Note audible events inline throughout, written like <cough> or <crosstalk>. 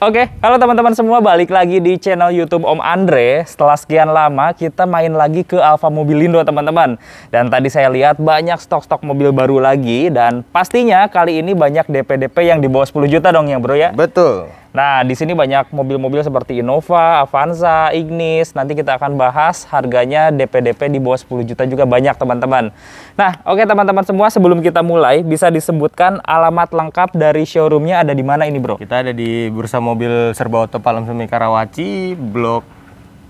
Oke, halo teman-teman semua, balik lagi di channel YouTube Om Andre. Setelah sekian lama, kita main lagi ke Alfa Mobilindo, teman-teman. Dan tadi saya lihat banyak stok-stok mobil baru lagi, dan pastinya kali ini banyak DP-DP yang di bawah 10 juta dong ya, bro ya? Betul. Nah, di sini banyak mobil-mobil seperti Innova, Avanza, Ignis. Nanti kita akan bahas harganya DP-DP di bawah 10 juta juga banyak, teman-teman. Nah, oke okay, teman-teman semua, sebelum kita mulai, bisa disebutkan alamat lengkap dari showroomnya ada di mana ini, Bro? Kita ada di Bursa Mobil Serba Oto Palem Semi Karawaci, Blok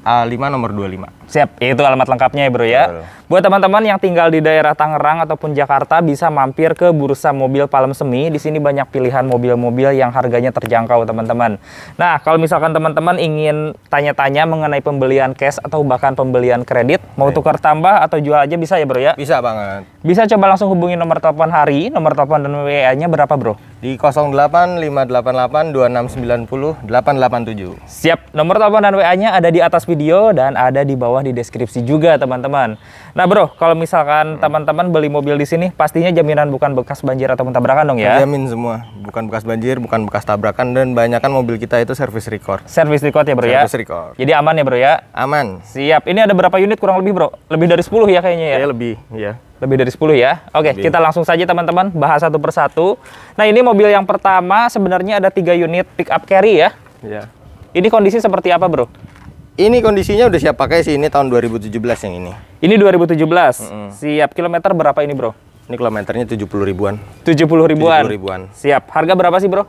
A5 nomor 25. Siap, itu alamat lengkapnya ya bro ya. Betul. Buat teman-teman yang tinggal di daerah Tangerang ataupun Jakarta bisa mampir ke Bursa Mobil Palem Semi. Di sini banyak pilihan mobil-mobil yang harganya terjangkau teman-teman. Nah, kalau misalkan teman-teman ingin tanya-tanya mengenai pembelian cash atau bahkan pembelian kredit, mau tukar tambah atau jual aja bisa ya bro ya? Bisa banget. Bisa coba langsung hubungi nomor telepon hari, nomor telepon dan WA-nya berapa bro? Di 08 588 2690 887. Siap, nomor telepon dan WA-nya ada di atas video dan ada di bawah bawah di deskripsi juga teman-teman. Nah bro, kalau misalkan hmm. teman-teman beli mobil di sini, pastinya jaminan bukan bekas banjir atau tabrakan dong ya? Jamin semua, bukan bekas banjir, bukan bekas tabrakan dan banyakkan mobil kita itu service record. Service record ya bro service ya? Service record. Jadi aman ya bro ya? Aman. Siap. Ini ada berapa unit kurang lebih bro? Lebih dari 10 ya kayaknya ya? Iya lebih, ya. Lebih dari 10 ya. Oke, lebih. kita langsung saja teman-teman bahas satu persatu. Nah, ini mobil yang pertama sebenarnya ada tiga unit pick up carry ya. Iya. Ini kondisi seperti apa, Bro? Ini kondisinya udah siap pakai sih, ini tahun 2017 yang ini. Ini 2017. Mm -hmm. Siap kilometer berapa ini, Bro? Ini kilometernya 70 ribuan. 70 ribuan. 70 ribuan. Siap. Harga berapa sih, Bro?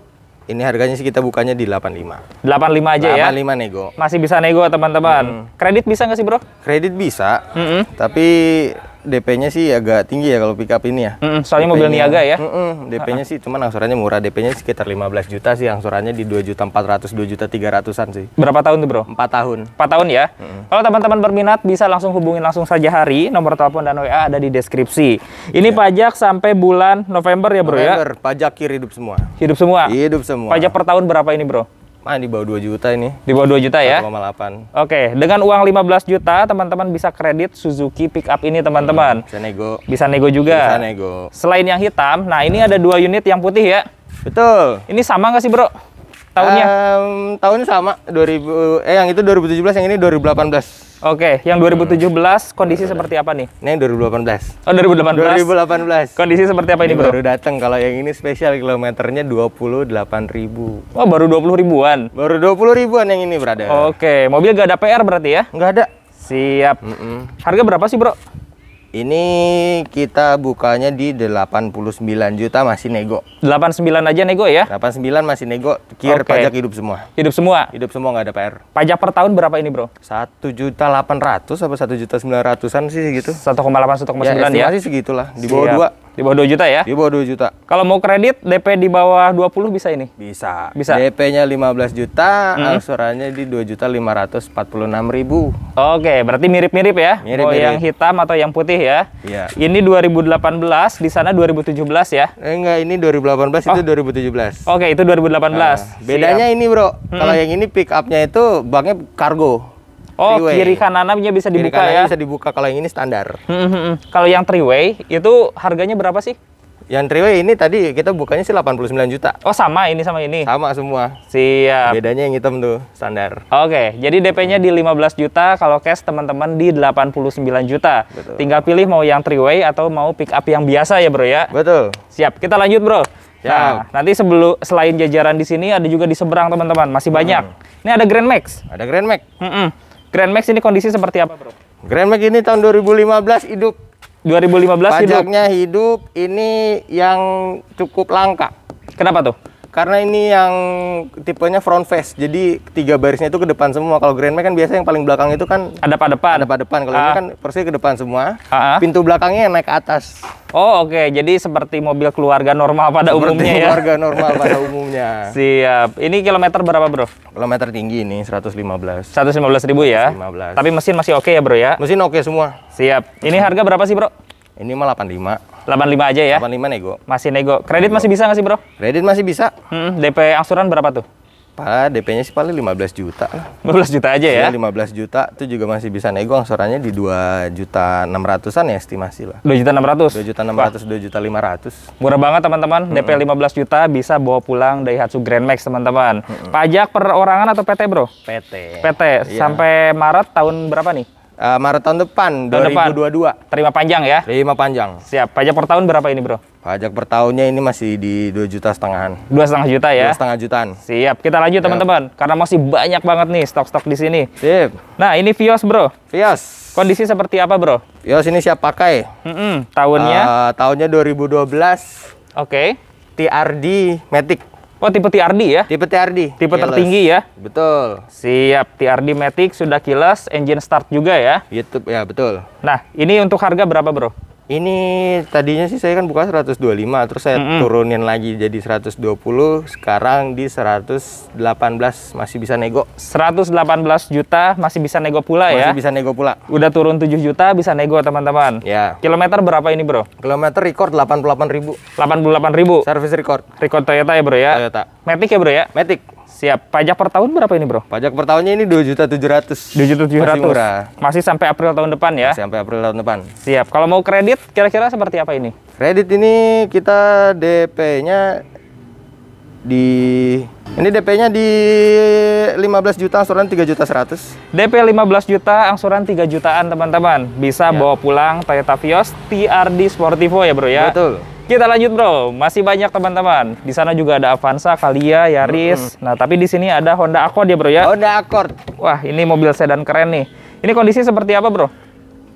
Ini harganya sih kita bukanya di 85. 85 aja 85 ya? 85 nego. Masih bisa nego, teman-teman. Hmm. Kredit bisa nggak sih, Bro? Kredit bisa, mm -hmm. tapi DP-nya sih agak tinggi ya kalau pickup ini ya. Mm -mm, soalnya mobil niaga ya. Mm -mm, DP-nya sih cuman angsurannya murah. DP-nya sekitar 15 juta sih angsurannya di 2 juta 400, 2 juta 300-an sih. Berapa tahun tuh, Bro? 4 tahun. 4 tahun ya. Mm -mm. Kalau teman-teman berminat bisa langsung hubungin langsung saja hari, nomor telepon dan WA ada di deskripsi. Ini yeah. pajak sampai bulan November ya, Bro November, ya. November, pajak kiri hidup semua. Hidup semua. Hidup semua. Pajak per tahun berapa ini, Bro? Ah, di bawah 2 juta ini. Di bawah 2 juta 1, ya? 1,8. Oke, okay. dengan uang 15 juta, teman-teman bisa kredit Suzuki Pickup ini, teman-teman. Hmm, bisa nego. Bisa nego juga. Bisa nego. Selain yang hitam, nah ini hmm. ada dua unit yang putih ya? Betul. Ini sama nggak sih, Bro? Tahunnya? Um, tahunnya sama, 2000 eh yang itu 2017, yang ini 2018. Oke, yang 2017 hmm. kondisi seperti apa nih? Ini yang 2018. Oh, 2018. 2018. Kondisi seperti apa ini, ini Bro? Baru datang. Kalau yang ini spesial kilometernya 28.000. Oh, baru 20 ribuan. Baru 20 ribuan yang ini, Brother. Oke, mobil gak ada PR berarti ya? Enggak ada. Siap. Mm -mm. Harga berapa sih, Bro? Ini kita bukanya di 89 juta masih nego. 89 aja nego ya? 89 masih nego, kir okay. pajak hidup semua. Hidup semua? Hidup semua nggak ada PR. Pajak per tahun berapa ini bro? satu juta delapan ratus apa satu juta sembilan ratusan sih segitu. 1,8 1,9 ya? sembilan ya? segitulah, di bawah Siap. Di bawah 2 juta ya? Di bawah 2 juta. Kalau mau kredit DP di bawah 20 bisa ini? Bisa. Bisa. DP-nya 15 juta, hmm. angsurannya di 2 juta enam ribu. Oke, berarti mirip-mirip ya? Mirip, mirip. Mau yang hitam atau yang putih ya? Iya. Ini 2018, di sana 2017 ya? Eh, enggak, ini 2018 oh. itu 2017. Oke, itu 2018. Nah, bedanya Siap. ini, Bro. Hmm. Kalau yang ini pick up-nya itu banknya kargo. Oh, three -way. kiri kanannya bisa dibuka kiri ya. bisa dibuka kalau yang ini standar. Hmm, hmm, hmm. Kalau yang three way itu harganya berapa sih? Yang three way ini tadi kita bukanya sih 89 juta. Oh sama ini sama ini? Sama semua. Siap. Bedanya yang hitam tuh standar. Oke, jadi DP-nya di 15 juta, kalau cash teman-teman di 89 juta. Betul. Tinggal pilih mau yang three way atau mau pick up yang biasa ya bro ya? Betul. Siap, kita lanjut bro. Ya. Nah, nanti sebelum selain jajaran di sini ada juga di seberang teman-teman, masih banyak. Hmm. Ini ada Grand Max. Ada Grand Max. Mm -mm. Grand Max ini kondisi seperti apa, Bro? Grand Max ini tahun 2015 hidup. 2015 Pajaknya hidup. hidup. Ini yang cukup langka. Kenapa tuh? karena ini yang tipenya front face jadi tiga barisnya itu ke depan semua kalau Grand Max kan biasa yang paling belakang itu kan ada pada depan ada pada depan kalau ah. ini kan persis ke depan semua ah. pintu belakangnya naik ke atas oh oke okay. jadi seperti mobil keluarga normal pada seperti umumnya ya keluarga normal pada <laughs> umumnya siap ini kilometer berapa bro kilometer tinggi ini 115 115 ribu ya 115. tapi mesin masih oke okay ya bro ya mesin oke okay semua siap ini harga berapa sih bro ini mah 85 85 aja ya? 85 nego. Masih nego. Kredit nego. masih bisa nggak sih bro? Kredit masih bisa. Hmm, DP angsuran berapa tuh? Pak, DP-nya sih paling 15 juta. 15 juta aja ya? 15 iya, juta itu juga masih bisa nego angsurannya di 2 juta 600-an ya estimasi lah. 2 juta 600? 2 juta 600, Wah. 2 juta 500. Murah banget teman-teman, -hmm. DP 15 juta bisa bawa pulang Daihatsu Grand Max teman-teman. -hmm. Pajak perorangan atau PT bro? PT. PT, ya. sampai Maret tahun berapa nih? Uh, Maret tahun depan, tahun 2022. Depan. Terima panjang ya? Terima panjang. Siap. Pajak per tahun berapa ini, Bro? Pajak per tahunnya ini masih di 2 juta setengahan. 2 setengah juta ya? 2 setengah jutaan. Siap. Kita lanjut, teman-teman. Karena masih banyak banget nih stok-stok di sini. Sip. Nah, ini Vios, Bro. Vios. Kondisi seperti apa, Bro? Vios ini siap pakai. Mm -mm. Tahunnya? Uh, tahunnya 2012. Oke. Okay. TRD Matic. Oh tipe TRD ya? Tipe TRD. Tipe keyless. tertinggi ya? Betul. Siap, TRD Matic sudah kilas, engine start juga ya? YouTube gitu, ya betul. Nah ini untuk harga berapa bro? Ini tadinya sih saya kan buka 125, terus saya mm -hmm. turunin lagi jadi 120, sekarang di 118 masih bisa nego. 118 juta masih bisa nego pula masih ya? Masih bisa nego pula. Udah turun 7 juta bisa nego teman-teman. Ya. Kilometer berapa ini bro? Kilometer record delapan ribu. delapan ribu? Service record. Record Toyota ya bro ya? Toyota. Matic ya bro ya? Matic. Siap. Pajak per tahun berapa ini, Bro? Pajak per tahunnya ini dua juta tujuh ratus. Dua juta tujuh ratus. murah. Masih sampai April tahun depan ya? Masih sampai April tahun depan. Siap. Kalau mau kredit kira-kira seperti apa ini? Kredit ini kita DP-nya di ini DP-nya di 15 juta angsuran 3 juta 100. DP 15 juta angsuran 3 jutaan teman-teman. Bisa ya. bawa pulang Toyota Vios TRD Sportivo ya, Bro ya. Betul. Kita lanjut bro, masih banyak teman-teman. Di sana juga ada Avanza, Kalia, Yaris. Mm -hmm. Nah tapi di sini ada Honda Accord ya bro ya. Honda Accord. Wah ini mobil sedan keren nih. Ini kondisi seperti apa bro?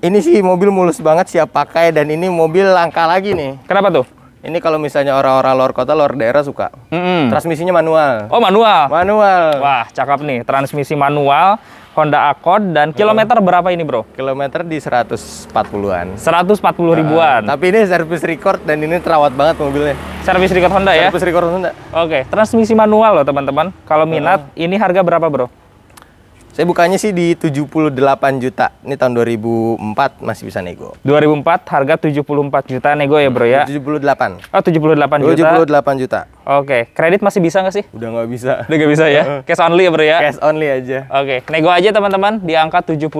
Ini sih mobil mulus banget siap pakai dan ini mobil langka lagi nih. Kenapa tuh? Ini kalau misalnya orang-orang luar kota, luar daerah suka. Mm -hmm. Transmisinya manual. Oh manual. Manual. Wah cakep nih, transmisi manual. Honda Accord dan hmm. kilometer berapa ini bro? Kilometer di 140-an 140 nah, ribuan? tapi ini servis record dan ini terawat banget mobilnya Servis record Honda ya? service ya? Servis record Honda Oke, okay. transmisi manual loh teman-teman Kalau hmm. minat, uh. ini harga berapa bro? Saya bukanya sih di 78 juta. Ini tahun 2004 masih bisa nego. 2004 harga 74 juta nego ya bro ya? 78. Oh 78 juta. 78 juta. Oke, okay. kredit masih bisa nggak sih? Udah nggak bisa. <laughs> Udah nggak bisa ya? Cash only ya bro ya? Cash only aja. Oke, okay. nego aja teman-teman di angka 78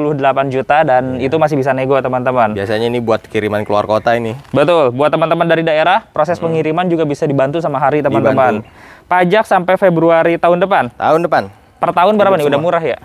juta dan hmm. itu masih bisa nego teman-teman. Biasanya ini buat kiriman keluar kota ini. Betul, buat teman-teman dari daerah proses hmm. pengiriman juga bisa dibantu sama hari teman-teman. Pajak sampai Februari tahun depan. Tahun depan. Per tahun berapa Hidup nih? Semua. Udah murah ya?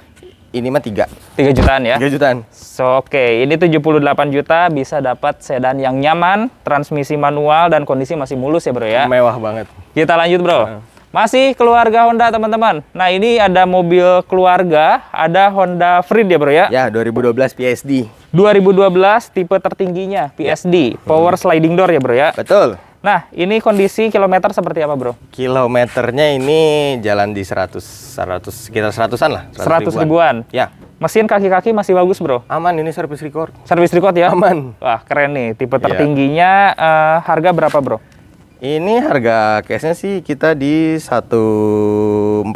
Ini mah tiga, tiga jutaan ya? Tiga jutaan. So, oke, okay. ini 78 juta bisa dapat sedan yang nyaman, transmisi manual dan kondisi masih mulus ya, Bro ya. Mewah banget. Kita lanjut, Bro. Nah. Masih keluarga Honda, teman-teman. Nah, ini ada mobil keluarga, ada Honda Freed ya, Bro ya? Ya, 2012 PSD. 2012 tipe tertingginya PSD, ya. power sliding door ya, Bro ya? Betul. Nah, ini kondisi kilometer seperti apa, Bro? Kilometernya ini jalan di 100 100 sekitar seratusan lah, Seratus ribuan. ribuan. Ya. Mesin kaki-kaki masih bagus, Bro. Aman ini service record. Service record ya? Aman. Wah, keren nih. Tipe iya. tertingginya ya. uh, harga berapa, Bro? Ini harga case-nya sih kita di 148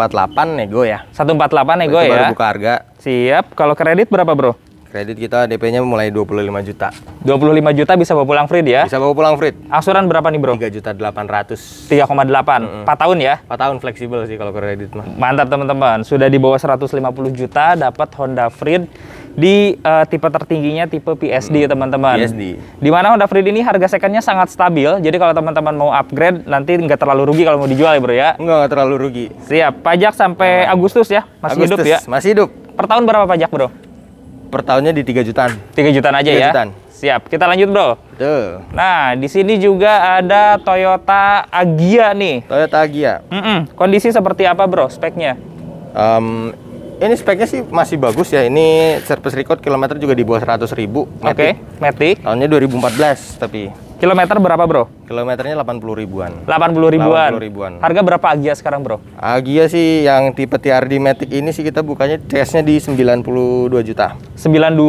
nego ya. 148 nego ya. Baru buka harga. Siap. Kalau kredit berapa, Bro? Kredit kita DP-nya mulai 25 juta. 25 juta bisa bawa pulang free ya? Bisa bawa pulang free. Asuran berapa nih, Bro? 3 juta 800. 3,8. Mm -hmm. 4 tahun ya? 4 tahun fleksibel sih kalau kredit mah. Mantap, teman-teman. Sudah di bawah 150 juta dapat Honda Freed di uh, tipe tertingginya tipe PSD teman-teman. Mm, PSD. Di mana Honda Freed ini harga secondnya sangat stabil. Jadi kalau teman-teman mau upgrade nanti nggak terlalu rugi kalau mau dijual ya bro ya. Nggak, nggak terlalu rugi. Siap. Pajak sampai nah. Agustus ya, masih Agustus, hidup ya. Masih hidup. Per tahun berapa pajak bro? per tahunnya di 3 jutaan. 3 jutaan aja 3 ya. Jutaan. Siap. Kita lanjut, Bro. Betul. Nah, di sini juga ada Toyota Agia nih. Toyota Agia. Mm -mm. Kondisi seperti apa, Bro? Speknya? Um, ini speknya sih masih bagus ya. Ini service record kilometer juga di bawah 100 ribu. Oke, okay. Matic. Tahunnya 2014 tapi. Kilometer berapa bro? Kilometernya 80 ribuan. 80 ribuan. 80 ribuan. Harga berapa Agia sekarang bro? Agia sih yang tipe TRD Matic ini sih kita bukanya cashnya di 92 juta. 92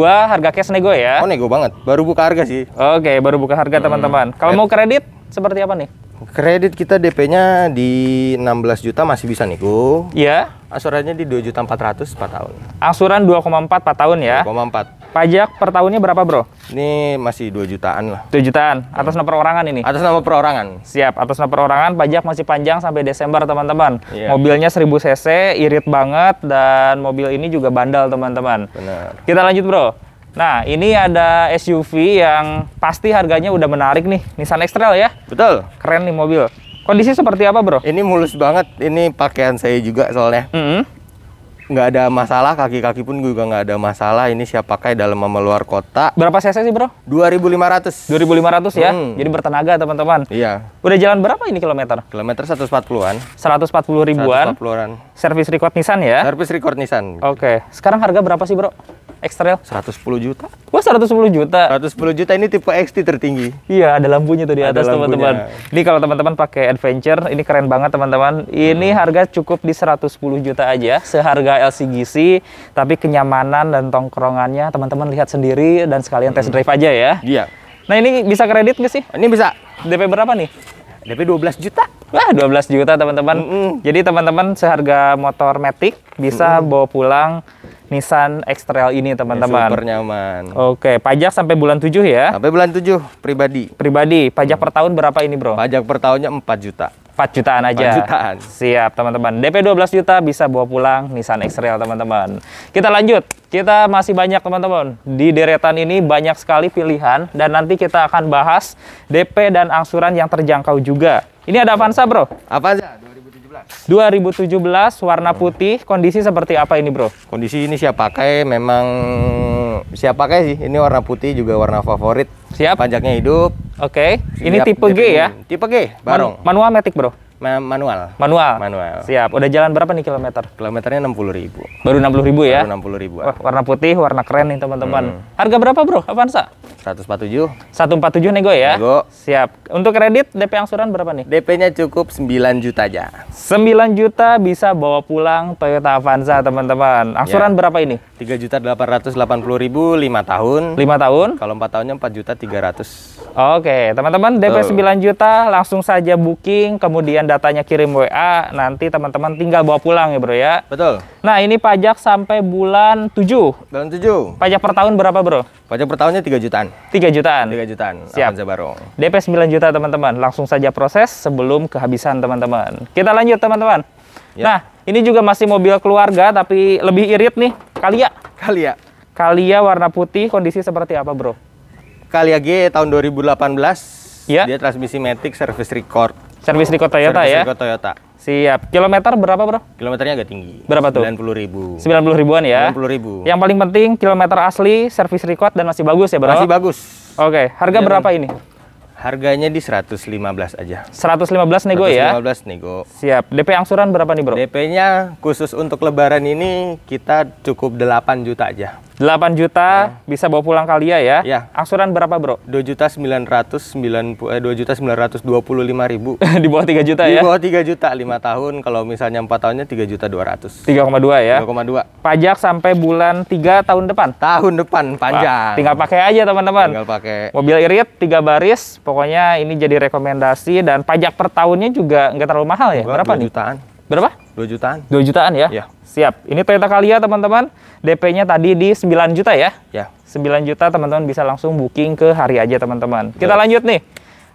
harga cash nego ya? Oh nego banget. Baru buka harga sih. Oke, okay, baru buka harga hmm. teman-teman. Hmm. Kalau mau kredit seperti apa nih? Kredit kita DP-nya di 16 juta masih bisa nih, Bu. Iya. Asuransinya di 2 juta 400 4 tahun. Angsuran 2,4 empat tahun ya. 2,4. Pajak per tahunnya berapa, Bro? Ini masih 2 jutaan lah. 2 jutaan atas nama perorangan ini. Atas nama perorangan. Siap, atas nama perorangan pajak masih panjang sampai Desember, teman-teman. Yeah. Mobilnya 1000 cc, irit banget dan mobil ini juga bandal, teman-teman. Benar. Kita lanjut, Bro. Nah, ini ada SUV yang pasti harganya udah menarik nih. Nissan X-Trail ya? Betul. Keren nih mobil. Kondisi seperti apa, Bro? Ini mulus banget. Ini pakaian saya juga soalnya. Mm -hmm. Nggak ada masalah, kaki-kaki pun juga nggak ada masalah. Ini siap pakai dalam sama luar kota. Berapa cc sih, Bro? 2500. 2500 ya? Hmm. Jadi bertenaga, teman-teman. Iya. Udah jalan berapa ini kilometer? Kilometer 140-an. 140 ribuan? 140-an. Service record Nissan ya? Service record Nissan. Oke. Okay. Sekarang harga berapa sih, Bro? X-Trail? 110 juta. Wah, 110 juta. 110 juta ini tipe XT tertinggi. Iya, ada lampunya tuh di atas, teman-teman. Ini kalau teman-teman pakai Adventure, ini keren banget, teman-teman. Ini hmm. harga cukup di 110 juta aja, seharga LCGC, tapi kenyamanan dan tongkrongannya teman-teman lihat sendiri dan sekalian hmm. test drive aja ya. Iya. Nah, ini bisa kredit nggak sih? Ini bisa. DP berapa nih? DP 12 juta. Wah, 12 juta teman-teman. Mm -hmm. Jadi teman-teman seharga motor Matic bisa mm -hmm. bawa pulang Nissan X-Trail ini teman-teman. Ya, super nyaman. Oke, pajak sampai bulan 7 ya? Sampai bulan 7, pribadi. Pribadi, pajak hmm. per tahun berapa ini bro? Pajak per tahunnya 4 juta. 4 jutaan aja. 4 jutaan. Siap teman-teman. DP 12 juta bisa bawa pulang Nissan X-Trail teman-teman. Kita lanjut. Kita masih banyak teman-teman. Di deretan ini banyak sekali pilihan dan nanti kita akan bahas DP dan angsuran yang terjangkau juga. Ini ada Avanza, Bro. Apa Avanza 2017. 2017 warna putih. Kondisi seperti apa ini, Bro? Kondisi ini siap pakai memang siap pakai sih. Ini warna putih juga warna favorit. Siap. Pajaknya hidup. Oke. Okay. Ini tipe G ya? Tipe G, barong. Man manual matic, Bro manual. Manual. Manual. Siap. Udah jalan berapa nih kilometer? Kilometernya 60 ribu. Baru 60 ribu ya? Baru 60 ribu. Wah, warna putih, warna keren nih teman-teman. Hmm. Harga berapa bro? Avanza? 147. 147 nego ya? Nego. Siap. Untuk kredit DP angsuran berapa nih? DP-nya cukup 9 juta aja. 9 juta bisa bawa pulang Toyota Avanza, teman-teman. Angsuran ya. berapa ini? 3 juta 880 ribu 5 tahun. 5 tahun? Kalau 4 tahunnya 4 juta 300. Oke, teman-teman DP sembilan 9 juta langsung saja booking, kemudian datanya kirim WA, nanti teman-teman tinggal bawa pulang ya, Bro ya. Betul. Nah, ini pajak sampai bulan 7. Bulan 7. Pajak per tahun berapa, Bro? Pajak per tahunnya 3 jutaan. 3 jutaan. 3 jutaan. Siap. Avanza Barong. DP 9 juta teman-teman. Langsung saja proses sebelum kehabisan teman-teman. Kita lanjut teman-teman. Ya. Nah, ini juga masih mobil keluarga tapi lebih irit nih. Kalia. Kalia. Kalia warna putih kondisi seperti apa, Bro? Kalia G tahun 2018. Ya. Dia transmisi matic service record. Servis di Toyota Service ya. Riko Toyota. Siap. Kilometer berapa, Bro? Kilometernya agak tinggi. Berapa tuh? 90 ribu. 90 ribuan ya? 90 ribu. Yang paling penting kilometer asli, servis record dan masih bagus ya, Bro? Masih bagus. Oke, okay. harga Jangan... Iya, berapa ini? Harganya di 115 aja. 115 nego 115 ya? 115 nego. Siap. DP angsuran berapa nih, Bro? DP-nya khusus untuk lebaran ini kita cukup 8 juta aja. 8 juta nah. bisa bawa pulang kali ya ya. ya. Angsuran berapa, Bro? 2 juta 990 eh 2 juta 925 ribu. <laughs> di bawah 3 juta di ya? Di bawah 3 juta 5 tahun. Kalau misalnya 4 tahunnya 3 juta 200. 3,2 ya? 3,2. Pajak sampai bulan 3 tahun depan. Tahun depan panjang. Wah, tinggal pakai aja, teman-teman. Tinggal pakai. Mobil irit 3 baris Pokoknya ini jadi rekomendasi dan pajak per tahunnya juga nggak terlalu mahal ya? Enggak, Berapa 2 nih? jutaan. Berapa? 2 jutaan. 2 jutaan ya? ya. Siap. Ini Toyota Calya teman-teman. DP-nya tadi di 9 juta ya? Ya. 9 juta teman-teman bisa langsung booking ke hari aja teman-teman. Kita lanjut nih.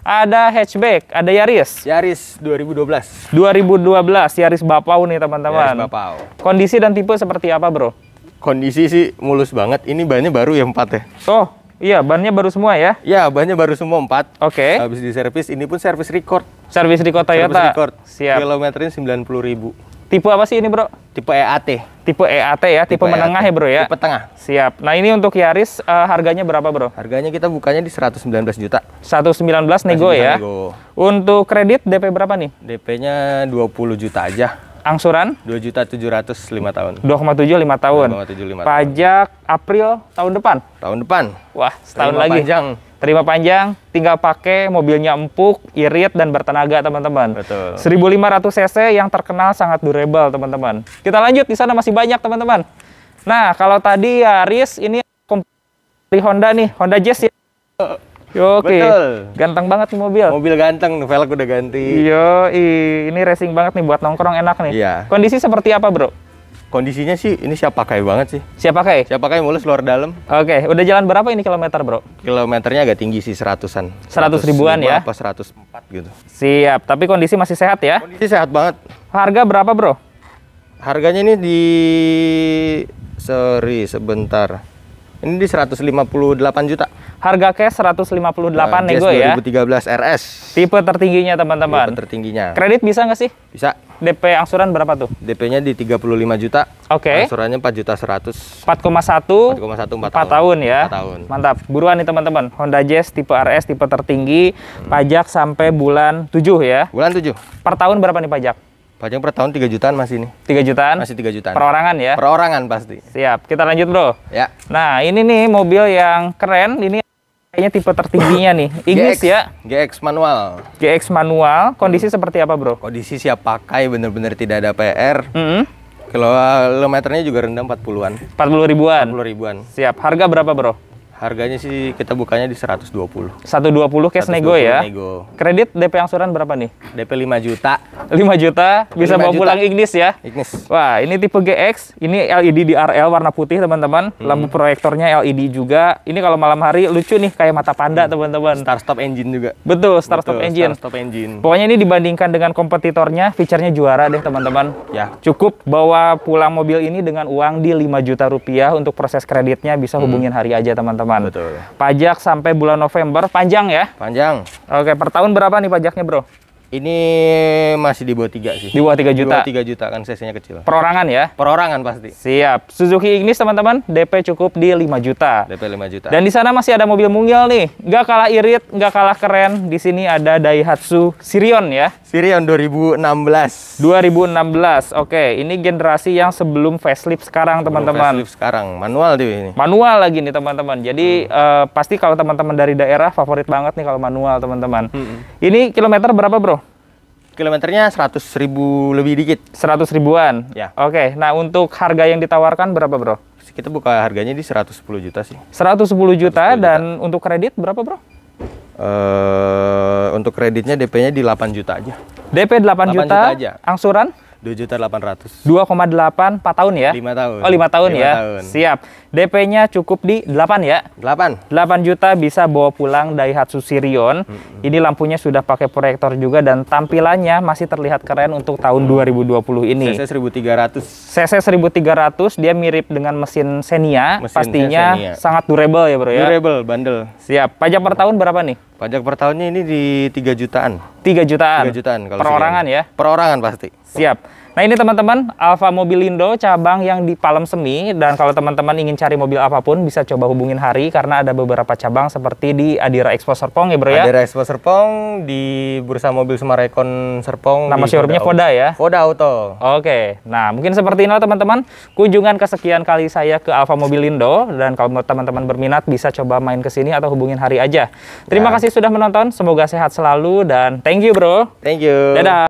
Ada hatchback, ada Yaris. Yaris 2012. 2012 Yaris Bapau nih teman-teman. Yaris Bapau. Kondisi dan tipe seperti apa, Bro? Kondisi sih mulus banget. Ini bannya baru ya empat ya. Oh, Iya, bannya baru semua ya? Iya, bannya baru semua empat. Oke. Okay. Habis servis, ini pun servis record. Servis record Toyota. Servis record. Siap. Kilometernya sembilan puluh ribu. Tipe apa sih ini bro? Tipe EAT. Tipe EAT ya, tipe, tipe e menengah ya bro ya? Tipe tengah. Siap. Nah ini untuk Yaris uh, harganya berapa bro? Harganya kita bukanya di 119 juta. 119 nego 119 ya? Nego. Untuk kredit DP berapa nih? DP-nya 20 juta aja. Angsuran? 2.700 juta 700 5 tahun. 2,7 5 tahun. 2,75 Pajak tahun. April tahun depan. Tahun depan. Wah, setahun Terima lagi. Panjang. Terima panjang, tinggal pakai, mobilnya empuk, irit dan bertenaga, teman-teman. Betul. 1500 cc yang terkenal sangat durable, teman-teman. Kita lanjut di sana masih banyak, teman-teman. Nah, kalau tadi ya, ini dari Honda nih, Honda Jazz ya. Oke. Betul. Ganteng banget nih mobil. Mobil ganteng, velg udah ganti. Yo, ini racing banget nih buat nongkrong enak nih. Iya. Kondisi seperti apa, Bro? Kondisinya sih ini siap pakai banget sih. Siap pakai? Siap pakai mulus luar dalam. Oke, udah jalan berapa ini kilometer, Bro? Kilometernya agak tinggi sih seratusan. Seratus ribuan ya? Apa seratus empat gitu. Siap, tapi kondisi masih sehat ya? Kondisi sehat banget. Harga berapa, Bro? Harganya ini di seri sebentar. Ini di 158 juta. Harga cash 158 nah, nego nego ya. 2013 RS. Tipe tertingginya teman-teman. Tipe tertingginya. Kredit bisa nggak sih? Bisa. DP angsuran berapa tuh? DP-nya di 35 juta. Oke. Okay. Angsurannya 4 juta 100. 4,1. 4,1 4, 4 tahun. 4 tahun ya. 4 tahun. Mantap. Buruan nih teman-teman. Honda Jazz tipe RS tipe tertinggi, hmm. pajak sampai bulan 7 ya. Bulan 7. Per tahun berapa nih pajak? Pajak per tahun 3 jutaan masih nih. 3 jutaan? Masih 3 jutaan. Perorangan ya? Perorangan pasti. Siap. Kita lanjut, Bro. Ya. Nah, ini nih mobil yang keren. Ini kayaknya tipe tertingginya nih. <laughs> Inggris GX, ya? GX manual. GX manual. Kondisi hmm. seperti apa, Bro? Kondisi siap pakai, bener-bener tidak ada PR. Mm -hmm. Kilometernya juga rendah 40-an. 40 ribuan? 40 ribuan. Siap. Harga berapa, Bro? Harganya sih kita bukanya di 120. 120 cash 120 nego ya. Nego. Kredit DP angsuran berapa nih? DP 5 juta. 5 juta bisa 5 bawa pulang Ignis ya. Ignis. Wah, ini tipe GX, ini LED DRL warna putih teman-teman. Hmm. Lampu proyektornya LED juga. Ini kalau malam hari lucu nih kayak mata panda hmm. teman-teman. Start stop engine juga. Betul, start Betul, stop engine. Start stop engine. Pokoknya ini dibandingkan dengan kompetitornya, fiturnya juara deh teman-teman. Ya. Cukup bawa pulang mobil ini dengan uang di 5 juta rupiah untuk proses kreditnya bisa hmm. hubungin hmm. hari aja teman-teman teman-teman. Pajak sampai bulan November panjang ya? Panjang. Oke, per tahun berapa nih pajaknya, Bro? Ini masih di bawah tiga sih. Di bawah tiga juta. Di bawah 3 juta kan sesinya kecil. Perorangan ya? Perorangan pasti. Siap. Suzuki Ignis teman-teman, DP cukup di 5 juta. DP 5 juta. Dan di sana masih ada mobil mungil nih. Nggak kalah irit, nggak kalah keren. Di sini ada Daihatsu Sirion ya. Sirion 2016. 2016. Oke, ini generasi yang sebelum facelift sekarang teman-teman. Facelift sekarang, manual tuh ini. Manual lagi nih teman-teman. Jadi hmm. uh, pasti kalau teman-teman dari daerah favorit banget nih kalau manual teman-teman. Hmm. Ini kilometer berapa, Bro? kilometernya 100 ribu lebih dikit. 100 ribuan? Ya. Oke, okay. nah untuk harga yang ditawarkan berapa bro? Kita buka harganya di 110 juta sih. 110 juta, 110 dan juta. untuk kredit berapa bro? Uh, untuk kreditnya DP-nya di 8 juta aja. DP 8, 8 juta, juta aja. angsuran? 2 juta 800. 2,8 4 tahun ya? 5 tahun. Oh, 5 tahun 5 ya. Tahun. Siap. DP-nya cukup di 8 ya? 8. 8 juta bisa bawa pulang Daihatsu Sirion. Mm -hmm. Ini lampunya sudah pakai proyektor juga dan tampilannya masih terlihat keren untuk tahun 2020 ini. CC 1300. CC 1300 dia mirip dengan mesin Xenia, mesin pastinya Xenia. sangat durable ya, Bro ya. Durable, bandel. Siap. Pajak per tahun berapa nih? Pajak per tahunnya ini di 3 jutaan. 3 jutaan. 3 jutaan kalau perorangan ya. Perorangan pasti. Siap. Nah ini teman-teman Alfa Mobilindo cabang yang di Palem Semi dan kalau teman-teman ingin cari mobil apapun bisa coba hubungin Hari karena ada beberapa cabang seperti di Adira Expo Serpong ya bro ya. Adira Expo Serpong di Bursa Mobil Sumarekon Serpong. Nama showroomnya Koda ya. Koda Auto. Oke. Nah mungkin seperti inilah teman-teman kunjungan kesekian kali saya ke Alfa Mobilindo dan kalau teman-teman berminat bisa coba main ke sini atau hubungin Hari aja. Terima ya. kasih sudah menonton. Semoga sehat selalu dan thank you bro. Thank you. Dadah.